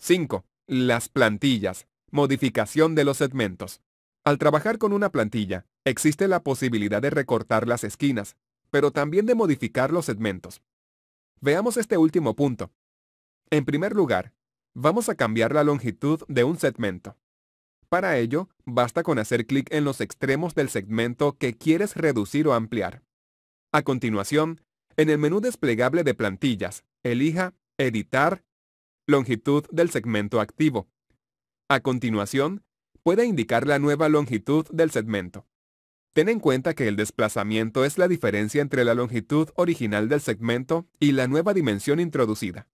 5. Las plantillas. Modificación de los segmentos. Al trabajar con una plantilla, existe la posibilidad de recortar las esquinas, pero también de modificar los segmentos. Veamos este último punto. En primer lugar, vamos a cambiar la longitud de un segmento. Para ello, basta con hacer clic en los extremos del segmento que quieres reducir o ampliar. A continuación, en el menú desplegable de plantillas, elija Editar longitud del segmento activo. A continuación, puede indicar la nueva longitud del segmento. Ten en cuenta que el desplazamiento es la diferencia entre la longitud original del segmento y la nueva dimensión introducida.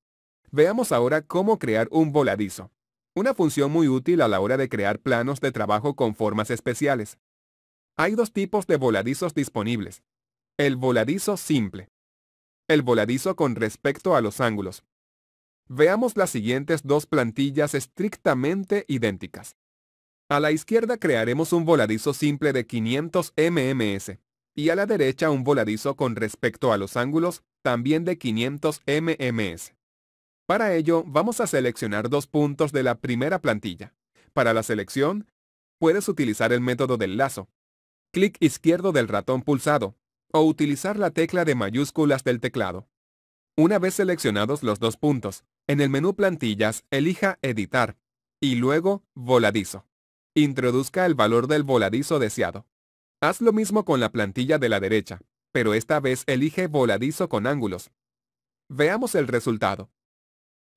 Veamos ahora cómo crear un voladizo, una función muy útil a la hora de crear planos de trabajo con formas especiales. Hay dos tipos de voladizos disponibles. El voladizo simple. El voladizo con respecto a los ángulos, Veamos las siguientes dos plantillas estrictamente idénticas. A la izquierda crearemos un voladizo simple de 500 MMS y a la derecha un voladizo con respecto a los ángulos también de 500 MMS. Para ello vamos a seleccionar dos puntos de la primera plantilla. Para la selección, puedes utilizar el método del lazo. Clic izquierdo del ratón pulsado o utilizar la tecla de mayúsculas del teclado. Una vez seleccionados los dos puntos, en el menú Plantillas elija Editar y luego Voladizo. Introduzca el valor del voladizo deseado. Haz lo mismo con la plantilla de la derecha, pero esta vez elige voladizo con ángulos. Veamos el resultado.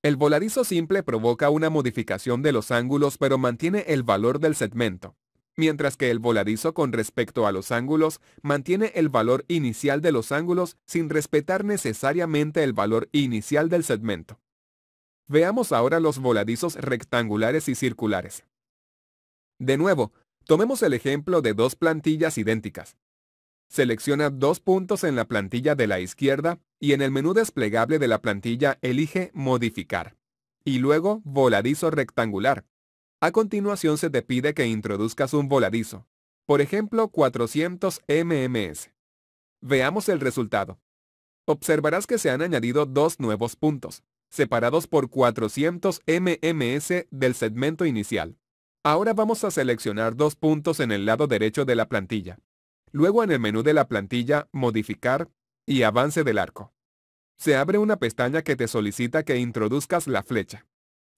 El voladizo simple provoca una modificación de los ángulos pero mantiene el valor del segmento mientras que el voladizo con respecto a los ángulos mantiene el valor inicial de los ángulos sin respetar necesariamente el valor inicial del segmento. Veamos ahora los voladizos rectangulares y circulares. De nuevo, tomemos el ejemplo de dos plantillas idénticas. Selecciona dos puntos en la plantilla de la izquierda y en el menú desplegable de la plantilla elige Modificar y luego Voladizo rectangular a continuación se te pide que introduzcas un voladizo, por ejemplo 400 MMS. Veamos el resultado. Observarás que se han añadido dos nuevos puntos, separados por 400 MMS del segmento inicial. Ahora vamos a seleccionar dos puntos en el lado derecho de la plantilla. Luego en el menú de la plantilla, Modificar y Avance del arco. Se abre una pestaña que te solicita que introduzcas la flecha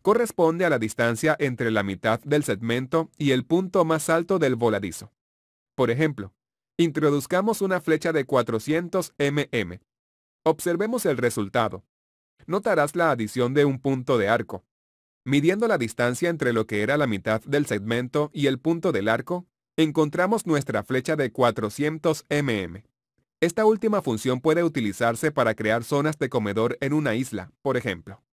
corresponde a la distancia entre la mitad del segmento y el punto más alto del voladizo. Por ejemplo, introduzcamos una flecha de 400 mm. Observemos el resultado. Notarás la adición de un punto de arco. Midiendo la distancia entre lo que era la mitad del segmento y el punto del arco, encontramos nuestra flecha de 400 mm. Esta última función puede utilizarse para crear zonas de comedor en una isla, por ejemplo.